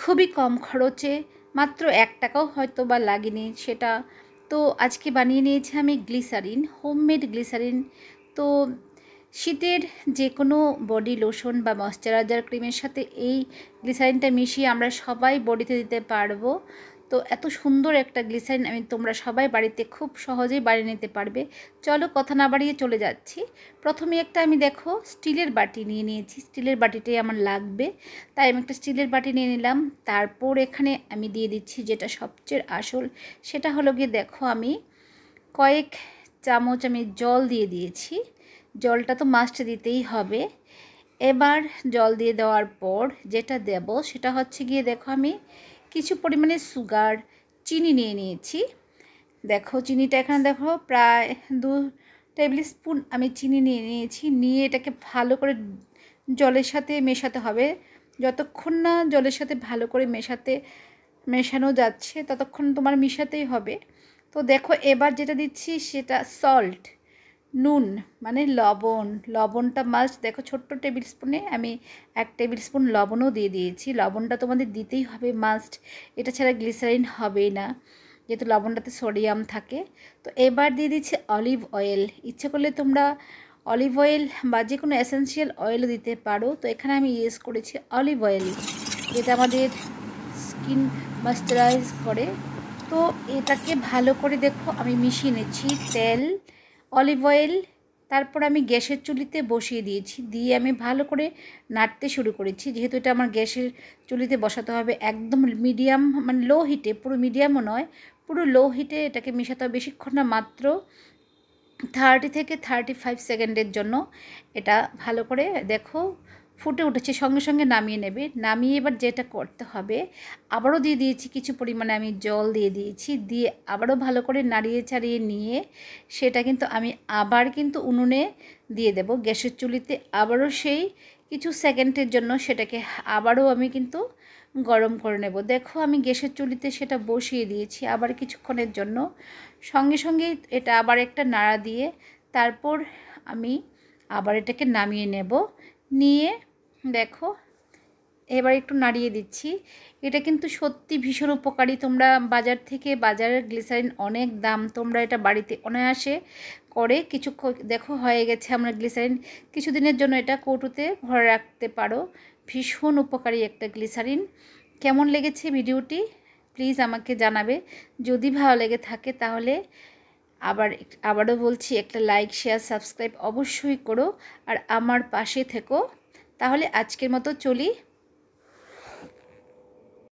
খুবই কম খরচে মাত্র এক টাকাও হয়তো বা লাগেনি সেটা তো আজকে বানিয়ে নিয়েছি আমি গ্লিসারিন হোমমেড গ্লিসারিন তো শীতের যে কোনো বডি লোশন বা ময়শ্চারাইজার ক্রিমের সাথে এই গ্লিসারিনটা মিশিয়ে আমরা সবাই বডিতে দিতে পারবো তো এত সুন্দর একটা গ্লিসারিন আমি তোমরা সবাই বাড়িতে খুব সহজেই বাড়ি নিতে পারবে চলো কথা না বাড়িয়ে চলে যাচ্ছি প্রথমে একটা আমি দেখো স্টিলের বাটি নিয়ে নিয়েছি স্টিলের বাটিটাই আমার লাগবে তাই আমি একটা স্টিলের বাটি নিয়ে নিলাম তারপর এখানে আমি দিয়ে দিচ্ছি যেটা সবচেয়ে আসল সেটা হলো গিয়ে দেখো আমি কয়েক চামচ আমি জল দিয়ে দিয়েছি জলটা তো মাস্ট দিতেই হবে এবার জল দিয়ে দেওয়ার পর যেটা দেব সেটা হচ্ছে গিয়ে দেখো আমি কিছু পরিমাণে সুগার চিনি নিয়ে নিয়েছি দেখো চিনিটা এখানে দেখো প্রায় দু টেবিল স্পুন আমি চিনি নিয়ে নিয়েছি নিয়ে এটাকে ভালো করে জলের সাথে মেশাতে হবে যতক্ষণ না জলের সাথে ভালো করে মেশাতে মেশানো যাচ্ছে ততক্ষণ তোমার মেশাতেই হবে তো দেখো এবার যেটা দিচ্ছি সেটা সল্ট নুন মানে লবণ লবণটা মাস্ট দেখো ছোট্ট টেবিল স্পুনে আমি এক টেবিল স্পুন লবণও দিয়ে দিয়েছি লবণটা তোমাদের দিতেই হবে মাস্ট এটা ছাড়া গ্লিসারিন হবেই না যেহেতু লবণটাতে সোডিয়াম থাকে তো এবার দিয়ে দিচ্ছে অলিভ অয়েল ইচ্ছে করলে তোমরা অলিভ অয়েল বা যে কোনো এসেন্সিয়াল অয়েলও দিতে পারো তো এখানে আমি ইউজ করেছি অলিভ অয়েল যেটা আমাদের স্কিন ময়েশ্চারাইজ করে তো এটাকে ভালো করে দেখো আমি মিশিয়ে নিচ্ছি তেল অলিভ অয়েল তারপর আমি গ্যাসের চুলিতে বসিয়ে দিয়েছি দিয়ে আমি ভালো করে নাড়তে শুরু করেছি যেহেতু এটা আমার গ্যাসের চুলিতে বসাতে হবে একদম মিডিয়াম মানে লো হিটে পুরো মিডিয়ামও নয় পুরো লো হিটে এটাকে মেশাতে হবে বেশিক্ষণ না মাত্র থার্টি থেকে থার্টি ফাইভ সেকেন্ডের জন্য এটা ভালো করে দেখো ফুটে উঠেছে সঙ্গে সঙ্গে নামিয়ে নেবে নামিয়ে এবার যেটা করতে হবে আবারও দিয়ে দিয়েছি কিছু পরিমাণে আমি জল দিয়ে দিয়েছি দিয়ে আবারও ভালো করে নাড়িয়ে ছাড়িয়ে নিয়ে সেটা কিন্তু আমি আবার কিন্তু উনুনে দিয়ে দেব গ্যাসের চুলিতে আবারও সেই কিছু সেকেন্ডের জন্য সেটাকে আবারও আমি কিন্তু গরম করে নেব দেখো আমি গ্যাসের চুলিতে সেটা বসিয়ে দিয়েছি আবার কিছুক্ষণের জন্য সঙ্গে সঙ্গে এটা আবার একটা নাড়া দিয়ে তারপর আমি আবার এটাকে নামিয়ে নেব নিয়ে দেখো এবার একটু নাড়িয়ে দিচ্ছি এটা কিন্তু সত্যি ভীষণ উপকারী তোমরা বাজার থেকে বাজারের গ্লিসারিন অনেক দাম তোমরা এটা বাড়িতে অনায়াসে করে কিছু দেখো হয়ে গেছে আমরা গ্লিসারিন কিছুদিনের জন্য এটা কৌটুতে ভরে রাখতে পারো ভীষণ উপকারী একটা গ্লিসারিন কেমন লেগেছে ভিডিওটি প্লিজ আমাকে জানাবে যদি ভালো লেগে থাকে তাহলে আবার আবারও বলছি একটা লাইক শেয়ার সাবস্ক্রাইব অবশ্যই করো আর আমার পাশে থেকো তাহলে আজকের মতো চলি